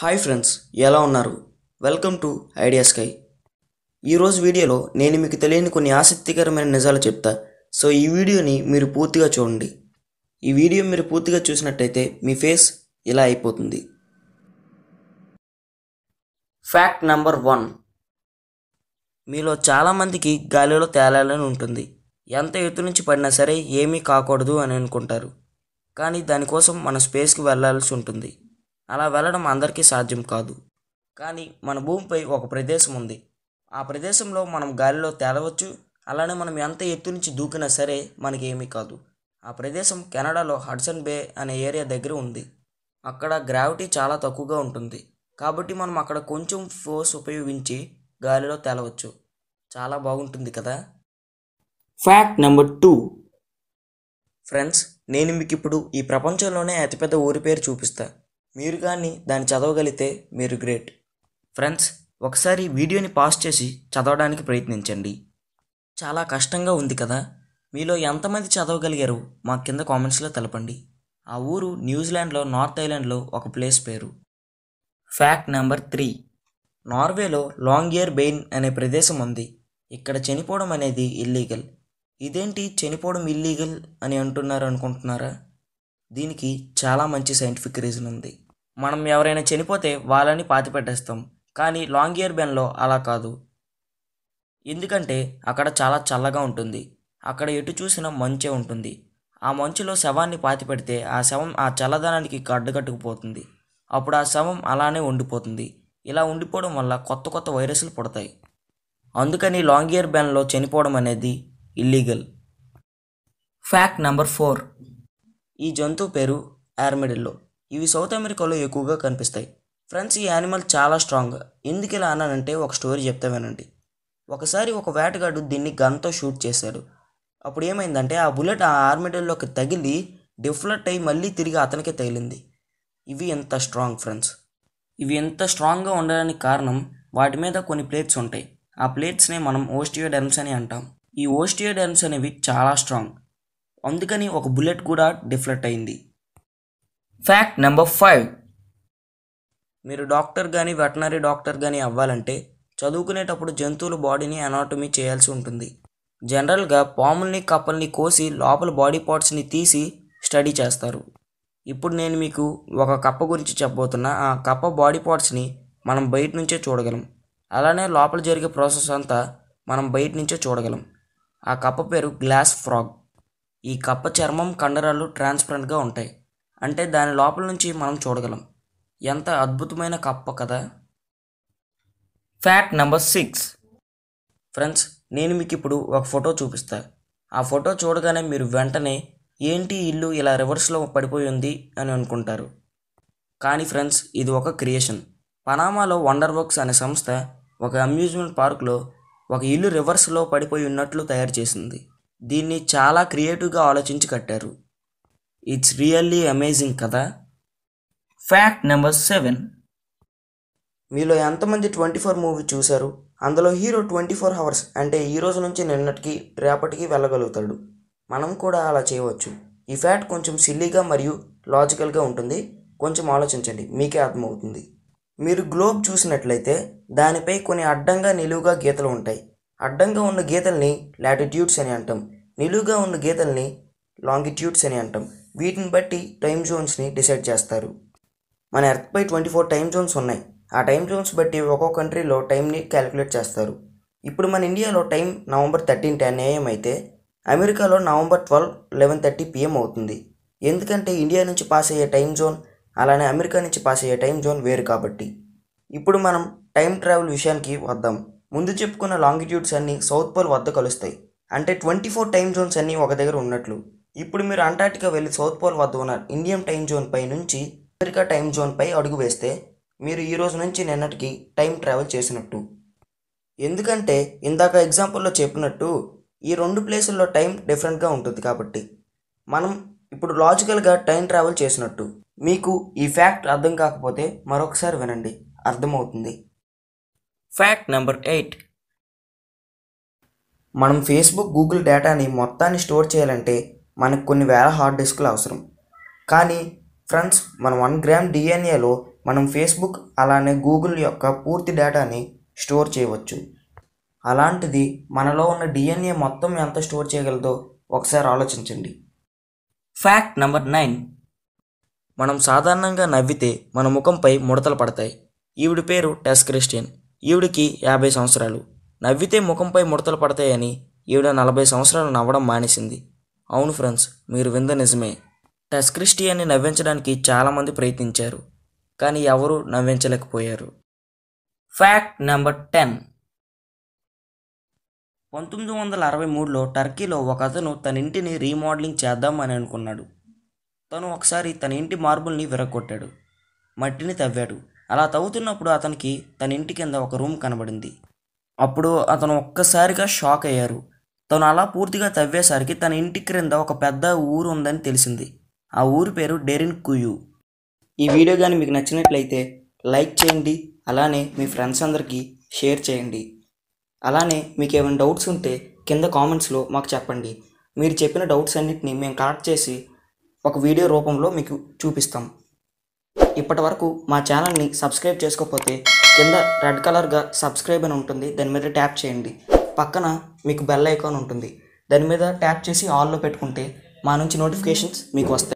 hi friends ఎలా ఉన్నారు welcome to idea sky ఈరోజు వీడియోలో నేను మీకు తెలియని కొన్ని ఆసక్తికరమైన నిజాలు చెప్తా సో ఈ వీడియోని మీరు పూర్తిగా చూడండి ఈ వీడియో మీరు పూర్తిగా చూసినట్టయితే మీ ఫేస్ ఇలా అయిపోతుంది ఫ్యాక్ట్ నెంబర్ వన్ మీలో చాలామందికి గాలిలో తేలాలని ఉంటుంది ఎంత ఎత్తు నుంచి పడినా సరే ఏమీ కాకూడదు అని అనుకుంటారు కానీ దానికోసం మన స్పేస్కి వెళ్ళాల్సి ఉంటుంది అలా వెళ్ళడం అందరికీ సాధ్యం కాదు కానీ మన భూమిపై ఒక ప్రదేశం ఉంది ఆ ప్రదేశంలో మనం గాలిలో తేలవచ్చు అలానే మనం ఎంత ఎత్తు నుంచి దూకినా సరే మనకి ఏమీ కాదు ఆ ప్రదేశం కెనడాలో హడ్సన్ బే అనే ఏరియా దగ్గర ఉంది అక్కడ గ్రావిటీ చాలా తక్కువగా ఉంటుంది కాబట్టి మనం అక్కడ కొంచెం ఫోర్స్ ఉపయోగించి గాలిలో తేలవచ్చు చాలా బాగుంటుంది కదా ఫ్యాక్ట్ నెంబర్ టూ ఫ్రెండ్స్ నేను మీకు ఇప్పుడు ఈ ప్రపంచంలోనే అతిపెద్ద ఊరి పేరు చూపిస్తాను మీరు కానీ దాన్ని చదవగలిగితే మీరు గ్రేట్ ఫ్రెండ్స్ ఒకసారి వీడియోని పాస్ చేసి చదవడానికి ప్రయత్నించండి చాలా కష్టంగా ఉంది కదా మీలో ఎంతమంది చదవగలిగారు మా కింద కామెంట్స్లో తెలపండి ఆ ఊరు న్యూజిలాండ్లో నార్త్ ఐలాండ్లో ఒక ప్లేస్ పేరు ఫ్యాక్ట్ నెంబర్ త్రీ నార్వేలో లాంగియర్ బెయిన్ అనే ప్రదేశం ఉంది ఇక్కడ చనిపోవడం అనేది ఇల్లీగల్ ఇదేంటి చనిపోవడం ఇల్లీగల్ అని అంటున్నారు అనుకుంటున్నారా దీనికి చాలా మంచి సైంటిఫిక్ రీజన్ ఉంది మనం ఎవరైనా చనిపోతే వాళ్ళని పాతిపెట్టేస్తాం కానీ లాంగ్ ఇయర్ బెన్లో అలా కాదు ఎందుకంటే అక్కడ చాలా చల్లగా ఉంటుంది అక్కడ ఎటు చూసినా మంచే ఉంటుంది ఆ మంచులో శవాన్ని పాతిపెడితే ఆ శవం ఆ చల్లదనానికి కట్టుకుపోతుంది అప్పుడు ఆ శవం అలానే ఉండిపోతుంది ఇలా ఉండిపోవడం వల్ల కొత్త కొత్త వైరస్లు పుడతాయి అందుకని లాంగ్ ఇయర్ బ్యాన్లో చనిపోవడం అనేది ఇల్లీగల్ ఫ్యాక్ట్ నెంబర్ ఫోర్ ఈ జంతువు పేరు ఆర్మిడిల్లో ఇవి సౌత్ అమెరికాలో ఎక్కువగా కనిపిస్తాయి ఫ్రెండ్స్ ఈ యానిమల్ చాలా స్ట్రాంగ్ ఎందుకు ఇలా అన్నానంటే ఒక స్టోరీ చెప్తా వినండి ఒకసారి ఒక వేటగాడు దీన్ని గన్తో షూట్ చేశాడు అప్పుడు ఏమైందంటే ఆ బుల్లెట్ ఆ ఆర్మిడల్లోకి తగిలి డిఫ్లెక్ట్ అయి మళ్ళీ తిరిగి అతనికే తగిలింది ఇవి ఎంత స్ట్రాంగ్ ఫ్రెండ్స్ ఇవి ఎంత స్ట్రాంగ్గా ఉండడానికి కారణం వాటి మీద కొన్ని ప్లేట్స్ ఉంటాయి ఆ ప్లేట్స్నే మనం ఓస్టియో ఓస్టియోడెర్మ్స్ అని అంటాం ఈ ఓస్టియో ఓస్టియోడెర్మ్స్ అనేవి చాలా స్ట్రాంగ్ అందుకని ఒక బుల్లెట్ కూడా డిఫ్లెక్ట్ అయింది ఫ్యాక్ట్ నెంబర్ ఫైవ్ మీరు డాక్టర్ కానీ వెటనరీ డాక్టర్ కానీ అవ్వాలంటే చదువుకునేటప్పుడు జంతువుల బాడీని అనాటమీ చేయాల్సి ఉంటుంది జనరల్గా పాముల్ని కప్పల్ని కోసి లోపల బాడీ పార్ట్స్ని తీసి స్టడీ చేస్తారు ఇప్పుడు నేను మీకు ఒక కప్ప గురించి చెప్పబోతున్నా ఆ కప్ప బాడీ పార్ట్స్ని మనం బయట నుంచే చూడగలం అలానే లోపల జరిగే ప్రాసెస్ అంతా మనం బయట నుంచే చూడగలం ఆ కప్ప పేరు గ్లాస్ ఫ్రాగ్ ఈ కప్ప చర్మం కండరాలు ట్రాన్స్పరెంట్గా ఉంటాయి అంటే దాని లోపల నుంచి మనం చూడగలం ఎంత అద్భుతమైన కప్ప కదా ఫ్యాక్ట్ నెంబర్ సిక్స్ ఫ్రెండ్స్ నేను మీకు ఇప్పుడు ఒక ఫోటో చూపిస్తా ఆ ఫోటో చూడగానే మీరు వెంటనే ఏంటి ఇల్లు ఇలా రివర్స్లో పడిపోయింది అని అనుకుంటారు కానీ ఫ్రెండ్స్ ఇది ఒక క్రియేషన్ పనామాలో వండర్ వర్క్స్ అనే సంస్థ ఒక అమ్యూజ్మెంట్ పార్క్లో ఒక ఇల్లు రివర్స్లో పడిపోయి ఉన్నట్లు తయారు చేసింది దీన్ని చాలా క్రియేటివ్గా ఆలోచించి కట్టారు ఇట్స్ రియల్లీ అమేజింగ్ కదా ఫ్యాక్ట్ నెంబర్ సెవెన్ మీలో ఎంతమంది ట్వంటీ ఫోర్ మూవీ చూశారు అందులో హీరో ట్వంటీ ఫోర్ అవర్స్ అంటే ఈ రోజు నుంచి నిన్నటికి రేపటికి వెళ్ళగలుగుతాడు మనం కూడా అలా చేయవచ్చు ఈ ఫ్యాక్ట్ కొంచెం సిల్లీగా మరియు లాజికల్గా ఉంటుంది కొంచెం ఆలోచించండి మీకే అర్థమవుతుంది మీరు గ్లోబ్ చూసినట్లయితే దానిపై కొన్ని అడ్డంగా నిలువుగా గీతలు ఉంటాయి అడ్డంగా ఉన్న గీతల్ని లాటిట్యూడ్స్ అని అంటాం నిలువుగా ఉన్న గీతల్ని లాంగిట్యూడ్స్ అని అంటాం వీటిని బట్టి టైం జోన్స్ని డిసైడ్ చేస్తారు మన ఎర్త్పై ట్వంటీ ఫోర్ టైం జోన్స్ ఉన్నాయి ఆ టైం జోన్స్ బట్టి ఒక్కో కంట్రీలో టైంని క్యాలిక్యులేట్ చేస్తారు ఇప్పుడు మన ఇండియాలో time November thirteen ten AM అయితే అమెరికాలో November twelve eleven thirty PM అవుతుంది ఎందుకంటే ఇండియా నుంచి పాస్ అయ్యే టైం జోన్ అలానే అమెరికా నుంచి పాస్ అయ్యే టైం జోన్ వేరు కాబట్టి ఇప్పుడు మనం టైం ట్రావెల్ విషయానికి వద్దాం ముందు చెప్పుకున్న లాంగిట్యూడ్స్ అన్నీ సౌత్ పోల్ వద్ద కలుస్తాయి అంటే ట్వంటీ ఫోర్ టైం జోన్స్ అన్నీ ఒక దగ్గర ఉన్నట్లు ఇప్పుడు మీరు అంటార్టికా వెళ్ళి సౌత్ పోల్ వద్ద ఉన్న ఇండియన్ టైం జోన్ పై నుంచి అమెరికా టైం జోన్ పై అడుగు వేస్తే మీరు ఈ రోజు నుంచి నిన్నటికి టైం ట్రావెల్ చేసినట్టు ఎందుకంటే ఇందాక ఎగ్జాంపుల్లో చెప్పినట్టు ఈ రెండు ప్లేసుల్లో టైం డిఫరెంట్గా ఉంటుంది కాబట్టి మనం ఇప్పుడు లాజికల్గా టైం ట్రావెల్ చేసినట్టు మీకు ఈ ఫ్యాక్ట్ అర్థం కాకపోతే మరొకసారి వినండి అర్థమవుతుంది ఫ్యాక్ట్ నెంబర్ ఎయిట్ మనం ఫేస్బుక్ గూగుల్ డేటాని మొత్తాన్ని స్టోర్ చేయాలంటే మనకు కొన్ని వేల హార్డ్ డిస్కులు అవసరం కానీ ఫ్రెండ్స్ మన వన్ గ్రామ్ డిఎన్ఏలో మనం ఫేస్బుక్ అలానే గూగుల్ యొక్క పూర్తి డేటాని స్టోర్ చేయవచ్చు అలాంటిది మనలో ఉన్న డిఎన్ఏ మొత్తం ఎంత స్టోర్ చేయగలదో ఒకసారి ఆలోచించండి ఫ్యాక్ట్ నెంబర్ నైన్ మనం సాధారణంగా నవ్వితే మన ముఖంపై ముడతలు పడతాయి ఈవిడి పేరు టెస్ క్రిస్టియన్ ఈవిడికి యాభై సంవత్సరాలు నవ్వితే ముఖంపై ముడతలు పడతాయని ఈవిడ నలభై సంవత్సరాలు నవ్వడం మానేసింది అవును ఫ్రెండ్స్ మీరు వింద నిజమే క్రిస్టియన్ని నవ్వించడానికి చాలామంది ప్రయత్నించారు కానీ ఎవరూ నవ్వించలేకపోయారు ఫ్యాక్ట్ నెంబర్ టెన్ పంతొమ్మిది వందల అరవై మూడులో టర్కీలో ఒక అతను తన ఇంటిని రీమోడలింగ్ చేద్దామని అనుకున్నాడు తను ఒకసారి తన ఇంటి మార్బుల్ని విరగొట్టాడు మట్టిని తవ్వాడు అలా తవ్వుతున్నప్పుడు అతనికి తన ఇంటి కింద ఒక రూమ్ కనబడింది అప్పుడు అతను ఒక్కసారిగా షాక్ అయ్యారు తను అలా పూర్తిగా తవ్వేసరికి తన ఇంటి క్రింద ఒక పెద్ద ఊరు ఉందని తెలిసింది ఆ ఊరి పేరు డెరిన్ కుయు ఈ వీడియో కానీ మీకు నచ్చినట్లయితే లైక్ చేయండి అలానే మీ ఫ్రెండ్స్ అందరికీ షేర్ చేయండి అలానే మీకు ఏమైనా డౌట్స్ ఉంటే కింద కామెంట్స్లో మాకు చెప్పండి మీరు చెప్పిన డౌట్స్ అన్నిటిని మేము కలెక్ట్ చేసి ఒక వీడియో రూపంలో మీకు చూపిస్తాం ఇప్పటి వరకు మా ఛానల్ని సబ్స్క్రైబ్ చేసుకోకపోతే కింద రెడ్ కలర్గా సబ్స్క్రైబ్ అని ఉంటుంది దాని మీద ట్యాప్ చేయండి పక్కన మీకు బెల్ ఐకాన్ ఉంటుంది దాని మీద ట్యాప్ చేసి ఆల్లో పెట్టుకుంటే మా నుంచి నోటిఫికేషన్స్ మీకు వస్తాయి